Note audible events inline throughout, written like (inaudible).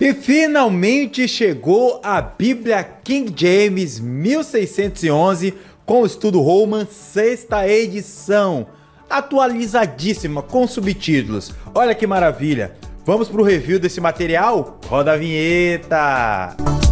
E finalmente chegou a Bíblia King James 1611 com o estudo Roman, sexta edição, atualizadíssima com subtítulos. Olha que maravilha! Vamos para o review desse material? Roda a vinheta! Música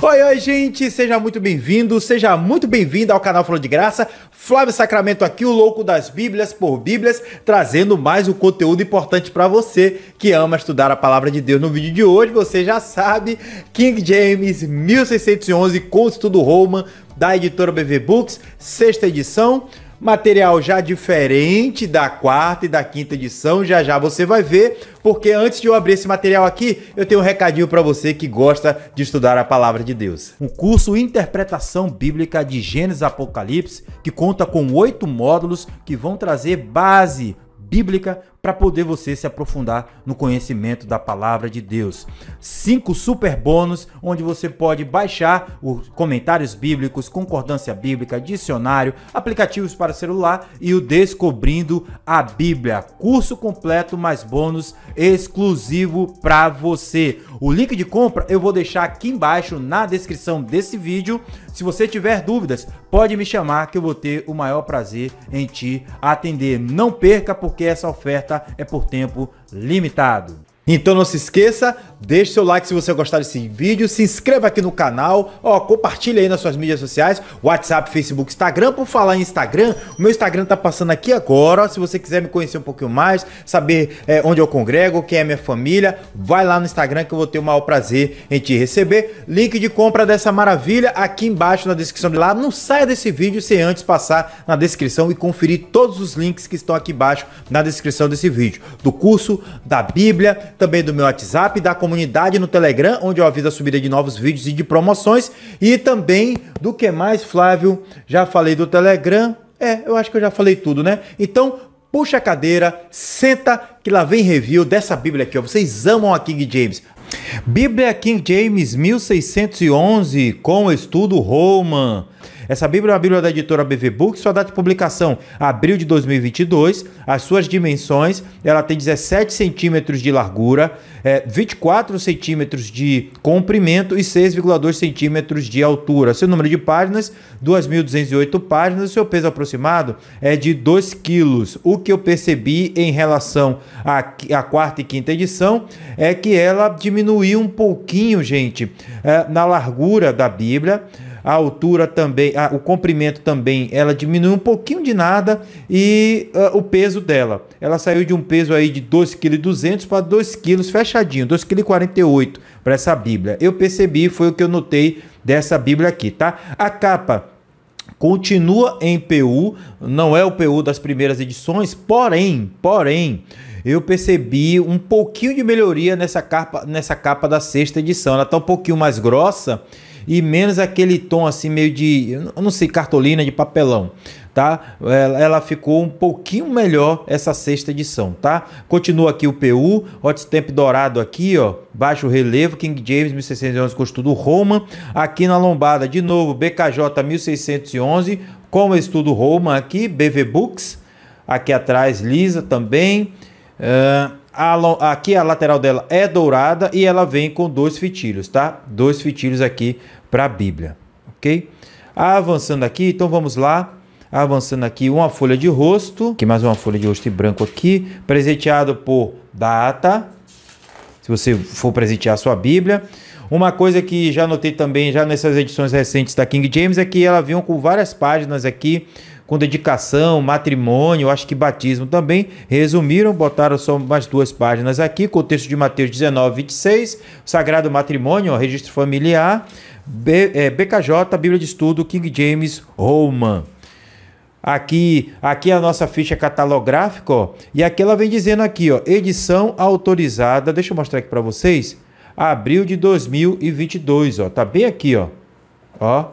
Oi, oi, gente, seja muito bem-vindo, seja muito bem-vindo ao canal Falou de Graça. Flávio Sacramento aqui, o louco das Bíblias por Bíblias, trazendo mais um conteúdo importante para você que ama estudar a palavra de Deus. No vídeo de hoje, você já sabe, King James 1611 com o estudo Roman da editora BV Books, sexta edição. Material já diferente da quarta e da quinta edição, já já você vai ver, porque antes de eu abrir esse material aqui, eu tenho um recadinho para você que gosta de estudar a palavra de Deus. O curso Interpretação Bíblica de Gênesis Apocalipse, que conta com oito módulos que vão trazer base bíblica para poder você se aprofundar no conhecimento da palavra de Deus. Cinco super bônus onde você pode baixar os comentários bíblicos, concordância bíblica, dicionário, aplicativos para celular e o Descobrindo a Bíblia, curso completo mais bônus exclusivo para você. O link de compra eu vou deixar aqui embaixo na descrição desse vídeo. Se você tiver dúvidas, pode me chamar que eu vou ter o maior prazer em te atender. Não perca porque essa oferta é por tempo limitado. Então não se esqueça, deixe seu like se você gostar desse vídeo, se inscreva aqui no canal, ó, compartilha aí nas suas mídias sociais, WhatsApp, Facebook, Instagram. Por falar em Instagram, o meu Instagram tá passando aqui agora. Se você quiser me conhecer um pouquinho mais, saber é, onde eu congrego, quem é minha família, vai lá no Instagram que eu vou ter o maior prazer em te receber. Link de compra dessa maravilha aqui embaixo na descrição de lá. Não saia desse vídeo sem antes passar na descrição e conferir todos os links que estão aqui embaixo na descrição desse vídeo. Do curso, da Bíblia, também do meu WhatsApp, da comunidade no Telegram, onde eu aviso a subida de novos vídeos e de promoções, e também do que mais, Flávio? Já falei do Telegram. É, eu acho que eu já falei tudo, né? Então, puxa a cadeira, senta que lá vem review dessa Bíblia aqui, ó. Vocês amam a King James. Bíblia King James 1611 com estudo Roman. Essa Bíblia é uma Bíblia da editora BV Books, sua data de publicação abril de 2022. As suas dimensões, ela tem 17 centímetros de largura, é, 24 centímetros de comprimento e 6,2 centímetros de altura. Seu número de páginas, 2.208 páginas. seu peso aproximado é de 2 quilos. O que eu percebi em relação à, à quarta e quinta edição é que ela diminuiu diminuir um pouquinho, gente, é, na largura da Bíblia a altura também, a, o comprimento também, ela diminuiu um pouquinho de nada e uh, o peso dela. Ela saiu de um peso aí de 2,2 kg para 2 kg fechadinho, 2,48 kg para essa Bíblia. Eu percebi, foi o que eu notei dessa Bíblia aqui, tá? A capa continua em PU, não é o PU das primeiras edições, porém, porém, eu percebi um pouquinho de melhoria nessa capa, nessa capa da sexta edição. Ela tá um pouquinho mais grossa e menos aquele tom assim meio de, eu não sei, cartolina de papelão, tá? Ela ficou um pouquinho melhor essa sexta edição, tá? Continua aqui o PU, hot stamp dourado aqui, ó, baixo relevo, King James 1611 com estudo Roman, aqui na lombada de novo BKJ 1611 com estudo Roman aqui, BV Books, aqui atrás lisa também. Uh, a, aqui a lateral dela é dourada e ela vem com dois fitilhos, tá? Dois fitilhos aqui para a Bíblia, ok? Avançando aqui, então vamos lá. Avançando aqui, uma folha de rosto, que mais uma folha de rosto em branco aqui, presenteado por data, se você for presentear a sua Bíblia. Uma coisa que já notei também, já nessas edições recentes da King James, é que ela vinha com várias páginas aqui com dedicação, matrimônio, acho que batismo também. Resumiram, botaram só mais duas páginas aqui, contexto de Mateus 19, 26, Sagrado Matrimônio, Registro Familiar, B, é, BKJ, Bíblia de Estudo, King James, Roman. Aqui, aqui é a nossa ficha catalográfica, ó, e aqui ela vem dizendo aqui, ó, edição autorizada, deixa eu mostrar aqui para vocês, abril de 2022, ó, tá bem aqui, ó, ó,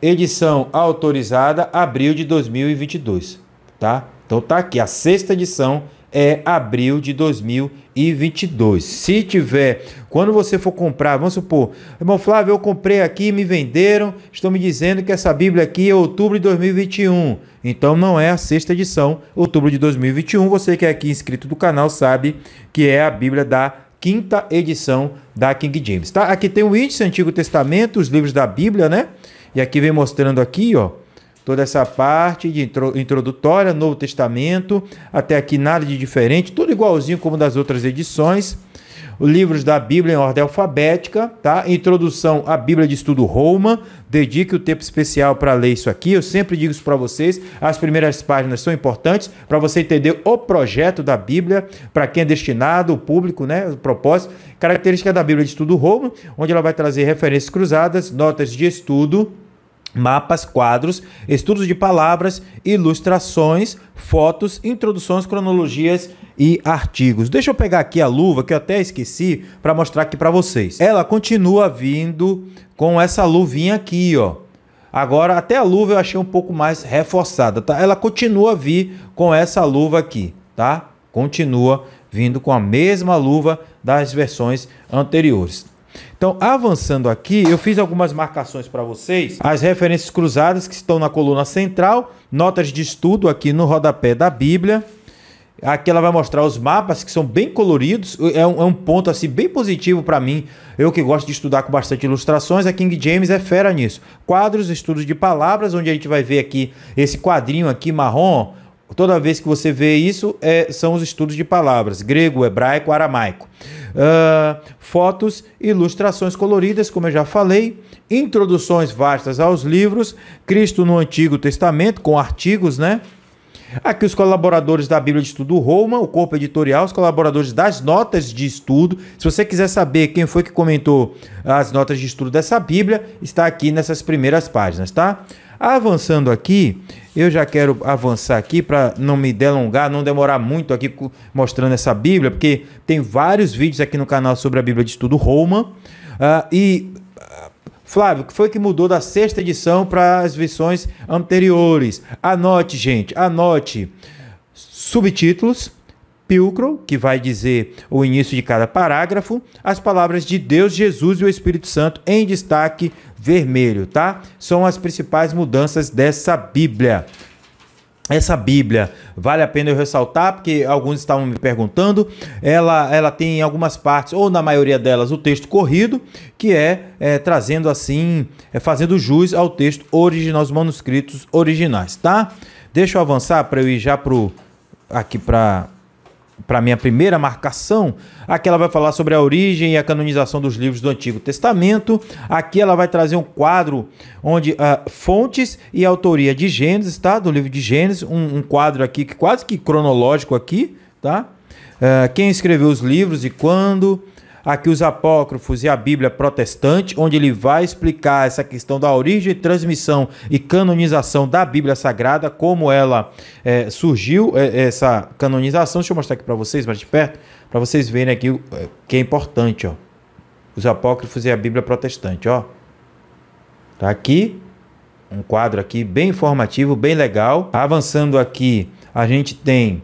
edição autorizada abril de 2022, tá? Então tá aqui, a sexta edição é abril de 2022. Se tiver, quando você for comprar, vamos supor, irmão Flávio, eu comprei aqui, me venderam, estão me dizendo que essa Bíblia aqui é outubro de 2021. Então não é a sexta edição, outubro de 2021. Você que é aqui inscrito do canal sabe que é a Bíblia da quinta edição da King James, tá? Aqui tem o índice Antigo Testamento, os livros da Bíblia, né? E aqui vem mostrando aqui, ó, toda essa parte de introdutória, Novo Testamento, até aqui nada de diferente, tudo igualzinho como das outras edições. livros da Bíblia em ordem alfabética, tá? Introdução à Bíblia de Estudo Roma. Dedique o tempo especial para ler isso aqui. Eu sempre digo isso para vocês. As primeiras páginas são importantes para você entender o projeto da Bíblia, para quem é destinado, o público, né? O propósito. Característica da Bíblia de Estudo Roma, onde ela vai trazer referências cruzadas, notas de estudo mapas, quadros, estudos de palavras, ilustrações, fotos, introduções, cronologias e artigos. Deixa eu pegar aqui a luva que eu até esqueci para mostrar aqui para vocês. Ela continua vindo com essa luvinha aqui, ó. Agora até a luva eu achei um pouco mais reforçada, tá? Ela continua a vir com essa luva aqui, tá? Continua vindo com a mesma luva das versões anteriores. Então, avançando aqui, eu fiz algumas marcações para vocês, as referências cruzadas que estão na coluna central, notas de estudo aqui no rodapé da Bíblia. Aqui ela vai mostrar os mapas que são bem coloridos, é um, é um ponto assim bem positivo para mim. Eu que gosto de estudar com bastante ilustrações, a King James é fera nisso. Quadros, estudos de palavras, onde a gente vai ver aqui esse quadrinho aqui marrom, Toda vez que você vê isso, é, são os estudos de palavras: grego, hebraico, aramaico. Uh, fotos, ilustrações coloridas, como eu já falei, introduções vastas aos livros, Cristo no Antigo Testamento, com artigos, né? Aqui os colaboradores da Bíblia de Estudo Roma, o corpo editorial, os colaboradores das notas de estudo. Se você quiser saber quem foi que comentou as notas de estudo dessa Bíblia, está aqui nessas primeiras páginas, tá? Avançando aqui, eu já quero avançar aqui para não me delongar, não demorar muito aqui mostrando essa Bíblia, porque tem vários vídeos aqui no canal sobre a Bíblia de Estudo Roma. Uh, e ah, Flávio, o que foi que mudou da sexta edição para as versões anteriores? Anote, gente, anote. Subtítulos, Pilcro, que vai dizer o início de cada parágrafo, as palavras de Deus, Jesus e o Espírito Santo em destaque vermelho, tá? São as principais mudanças dessa Bíblia. Essa Bíblia, vale a pena eu ressaltar, porque alguns estavam me perguntando, ela, ela tem em algumas partes, ou na maioria delas, o texto corrido, que é, é trazendo assim, é fazendo jus ao texto original, aos manuscritos originais, tá? Deixa eu avançar para eu ir já pro, aqui para para minha primeira marcação, aqui ela vai falar sobre a origem e a canonização dos livros do Antigo Testamento. Aqui ela vai trazer um quadro onde uh, fontes e autoria de Gênesis, tá? Do livro de Gênesis, um, um quadro aqui que quase que cronológico aqui, tá? Uh, quem escreveu os livros e quando, aqui os apócrifos e a Bíblia protestante, onde ele vai explicar essa questão da origem, transmissão e canonização da Bíblia Sagrada, como ela é, surgiu, é, essa canonização. Deixa eu mostrar aqui para vocês, mais de perto, para vocês verem aqui o é, que é importante, ó. Os apócrifos e a Bíblia protestante, ó. Tá aqui, um quadro aqui bem informativo, bem legal. Avançando aqui, a gente tem...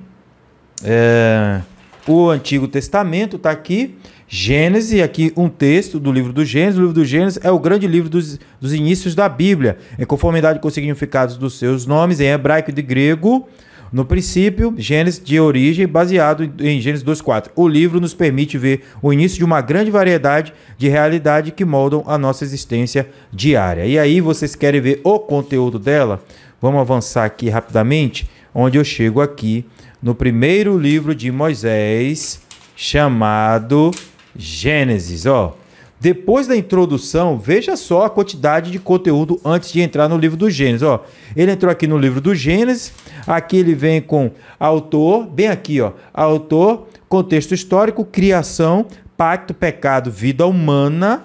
É o Antigo Testamento está aqui. Gênesis, aqui um texto do livro do Gênesis. O livro do Gênesis é o grande livro dos, dos inícios da Bíblia, em conformidade com os significados dos seus nomes, em hebraico e de grego. No princípio, Gênesis de origem, baseado em Gênesis 2,4. O livro nos permite ver o início de uma grande variedade de realidade que moldam a nossa existência diária. E aí, vocês querem ver o conteúdo dela? Vamos avançar aqui rapidamente, onde eu chego aqui no primeiro livro de Moisés, chamado Gênesis. Ó, depois da introdução, veja só a quantidade de conteúdo antes de entrar no livro do Gênesis. Ó, ele entrou aqui no livro do Gênesis, aqui ele vem com autor, bem aqui, ó, autor, contexto histórico, criação, pacto, pecado, vida humana.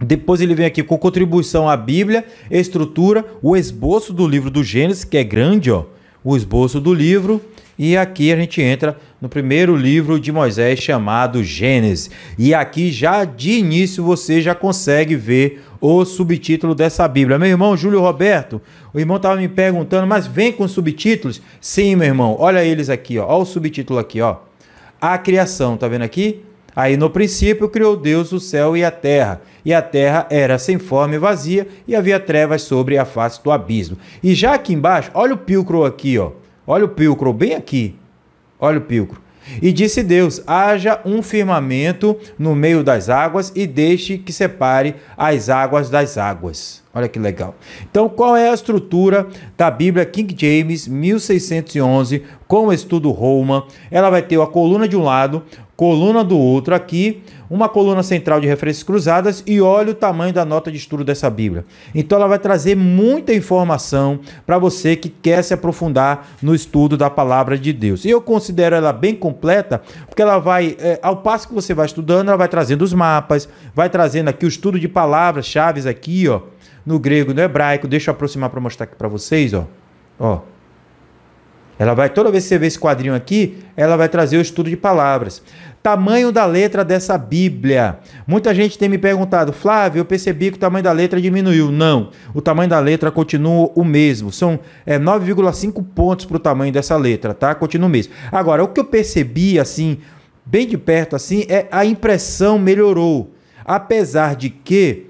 Depois ele vem aqui com contribuição à Bíblia, estrutura, o esboço do livro do Gênesis, que é grande, ó. O esboço do livro, e aqui a gente entra no primeiro livro de Moisés chamado Gênesis. E aqui já de início você já consegue ver o subtítulo dessa Bíblia. Meu irmão Júlio Roberto, o irmão estava me perguntando, mas vem com subtítulos? Sim, meu irmão, olha eles aqui, ó. olha o subtítulo aqui, ó. A criação, tá vendo aqui? Aí no princípio criou Deus o céu e a terra, e a terra era sem forma e vazia, e havia trevas sobre a face do abismo. E já aqui embaixo, olha o pilcro aqui, ó. Olha o pilcro bem aqui. Olha o pilcro E disse Deus: haja um firmamento no meio das águas e deixe que separe as águas das águas. Olha que legal. Então, qual é a estrutura da Bíblia King James 1611 com o estudo Roma? Ela vai ter a coluna de um lado, coluna do outro aqui, uma coluna central de referências cruzadas e olha o tamanho da nota de estudo dessa Bíblia. Então ela vai trazer muita informação para você que quer se aprofundar no estudo da palavra de Deus. E eu considero ela bem completa, porque ela vai, é, ao passo que você vai estudando, ela vai trazendo os mapas, vai trazendo aqui o estudo de palavras, chaves aqui, ó, no grego, no hebraico. Deixa eu aproximar para mostrar aqui para vocês, ó. Ó. Ela vai, toda vez que você vê esse quadrinho aqui, ela vai trazer o estudo de palavras. Tamanho da letra dessa Bíblia. Muita gente tem me perguntado, Flávio, eu percebi que o tamanho da letra diminuiu. Não, o tamanho da letra continua o mesmo. São é, 9,5 pontos para o tamanho dessa letra, tá? Continua o mesmo. Agora, o que eu percebi, assim, bem de perto, assim, é a impressão melhorou. Apesar de que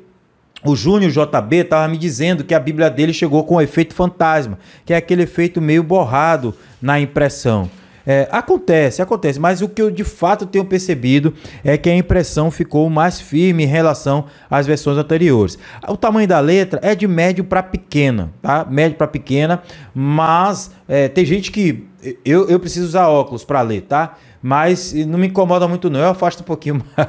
o Júnior JB estava me dizendo que a Bíblia dele chegou com o um efeito fantasma, que é aquele efeito meio borrado na impressão. É, acontece, acontece, mas o que eu de fato tenho percebido é que a impressão ficou mais firme em relação às versões anteriores. O tamanho da letra é de médio para pequena, tá? Médio para pequena, mas é, tem gente que. Eu, eu preciso usar óculos para ler, tá? mas não me incomoda muito não, eu afasto um pouquinho (laughs) mais.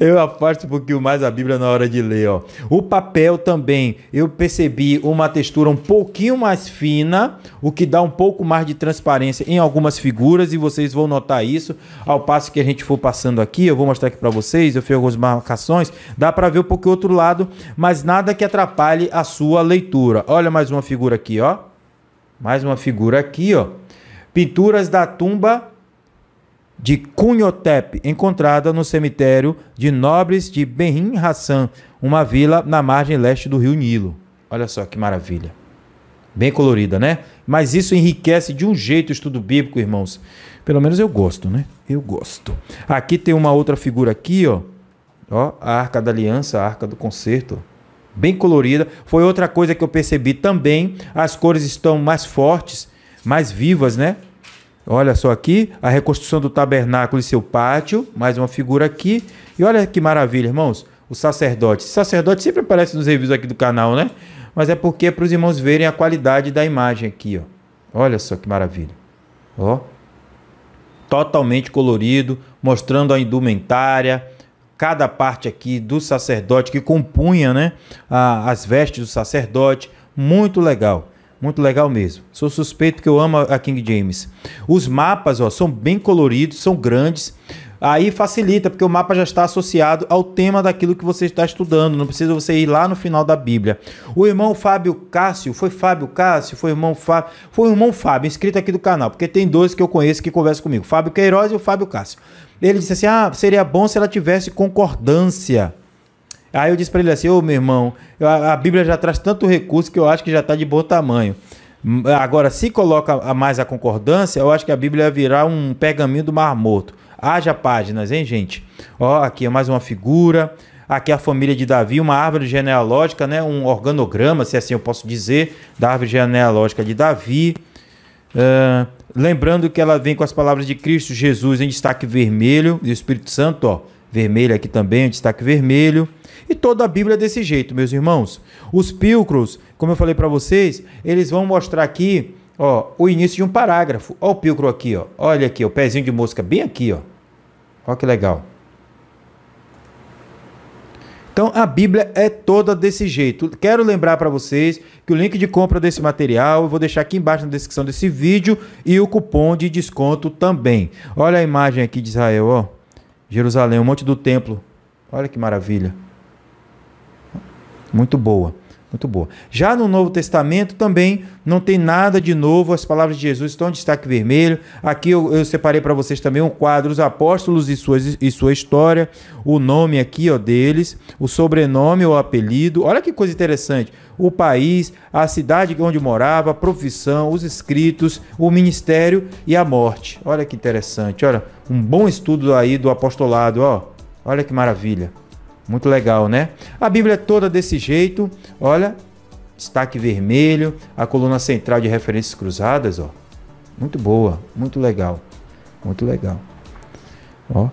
eu afasto um pouquinho mais a Bíblia na hora de ler, ó. O papel também, eu percebi uma textura um pouquinho mais fina, o que dá um pouco mais de transparência em algumas figuras e vocês vão notar isso ao passo que a gente for passando aqui, eu vou mostrar aqui para vocês, eu fiz algumas marcações, dá para ver um pouco outro lado, mas nada que atrapalhe a sua leitura. Olha mais uma figura aqui, ó. Mais uma figura aqui, ó. Pinturas da tumba de Cunhotep, encontrada no cemitério de nobres de Benin Hassan, uma vila na margem leste do rio Nilo. Olha só que maravilha. Bem colorida, né? Mas isso enriquece de um jeito o estudo bíblico, irmãos. Pelo menos eu gosto, né? Eu gosto. Aqui tem uma outra figura aqui, ó. Ó, a Arca da Aliança, a Arca do Concerto. Bem colorida. Foi outra coisa que eu percebi também. As cores estão mais fortes, mais vivas, né? Olha só aqui, a reconstrução do tabernáculo e seu pátio, mais uma figura aqui. E olha que maravilha, irmãos, o sacerdote. sacerdote sempre aparece nos reviews aqui do canal, né? Mas é porque é para os irmãos verem a qualidade da imagem aqui, ó. Olha só que maravilha. Ó. Totalmente colorido, mostrando a indumentária, cada parte aqui do sacerdote que compunha, né, a, as vestes do sacerdote, muito legal. Muito legal mesmo. Sou suspeito que eu amo a King James. Os mapas, ó, são bem coloridos, são grandes. Aí facilita, porque o mapa já está associado ao tema daquilo que você está estudando. Não precisa você ir lá no final da Bíblia. O irmão Fábio Cássio, foi Fábio Cássio? Foi irmão Fábio? Foi o irmão Fábio, inscrito aqui do canal, porque tem dois que eu conheço que conversam comigo: Fábio Queiroz e o Fábio Cássio. Ele disse assim: Ah, seria bom se ela tivesse concordância. Aí eu disse para ele assim: Ô oh, meu irmão, a, a, Bíblia já traz tanto recurso que eu acho que já está de bom tamanho. Agora, se coloca a mais a concordância, eu acho que a Bíblia virá um pergaminho do Mar Morto. Haja páginas, hein, gente? Ó, aqui é mais uma figura. Aqui é a família de Davi, uma árvore genealógica, né? Um organograma, se assim eu posso dizer, da árvore genealógica de Davi. Uh, lembrando que ela vem com as palavras de Cristo, Jesus em destaque vermelho, e o Espírito Santo, ó, vermelho aqui também, em destaque vermelho. E toda a Bíblia é desse jeito, meus irmãos. Os pilcros, como eu falei para vocês, eles vão mostrar aqui, ó, o início de um parágrafo. Ó o pilcro aqui, ó. Olha aqui, o pezinho de mosca bem aqui, ó. Olha que legal. Então a Bíblia é toda desse jeito. Quero lembrar para vocês que o link de compra desse material eu vou deixar aqui embaixo na descrição desse vídeo e o cupom de desconto também. Olha a imagem aqui de Israel, ó. Jerusalém, o um monte do templo. Olha que maravilha. Muito boa, muito boa. Já no Novo Testamento também não tem nada de novo, as palavras de Jesus estão em destaque vermelho. Aqui eu, eu separei para vocês também um quadro, os apóstolos e, suas, e sua história, o nome aqui ó, deles, o sobrenome ou apelido. Olha que coisa interessante o país, a cidade onde morava, a profissão, os escritos, o ministério e a morte. Olha que interessante, olha, um bom estudo aí do apostolado, ó. Olha que maravilha. Muito legal, né? A Bíblia é toda desse jeito. Olha, destaque vermelho, a coluna central de referências cruzadas, ó. Muito boa, muito legal. Muito legal. Ó.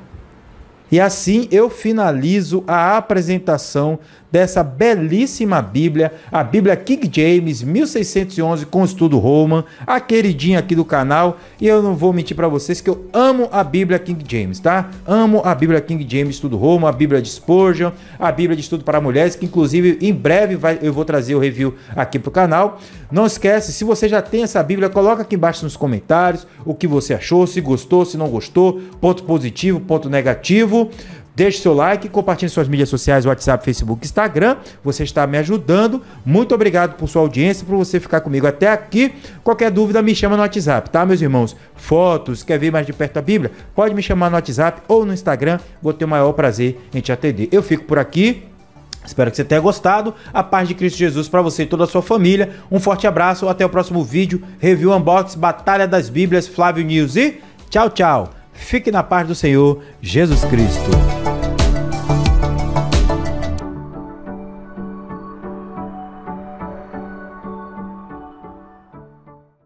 E assim eu finalizo a apresentação dessa belíssima Bíblia, a Bíblia King James 1611 com estudo Roman, a queridinha aqui do canal, e eu não vou mentir para vocês que eu amo a Bíblia King James, tá? Amo a Bíblia King James estudo Roman, a Bíblia de Spurgeon, a Bíblia de estudo para mulheres, que inclusive em breve vai, eu vou trazer o review aqui pro canal. Não esquece, se você já tem essa Bíblia, coloca aqui embaixo nos comentários o que você achou, se gostou, se não gostou, ponto positivo, ponto negativo. Deixe seu like, compartilhe suas mídias sociais, WhatsApp, Facebook, Instagram. Você está me ajudando. Muito obrigado por sua audiência, por você ficar comigo até aqui. Qualquer dúvida, me chama no WhatsApp, tá, meus irmãos? Fotos, quer ver mais de perto a Bíblia? Pode me chamar no WhatsApp ou no Instagram. Vou ter o maior prazer em te atender. Eu fico por aqui. Espero que você tenha gostado. A paz de Cristo Jesus para você e toda a sua família. Um forte abraço, até o próximo vídeo. Review Unbox, Batalha das Bíblias, Flávio News e tchau, tchau. Fique na paz do Senhor Jesus Cristo.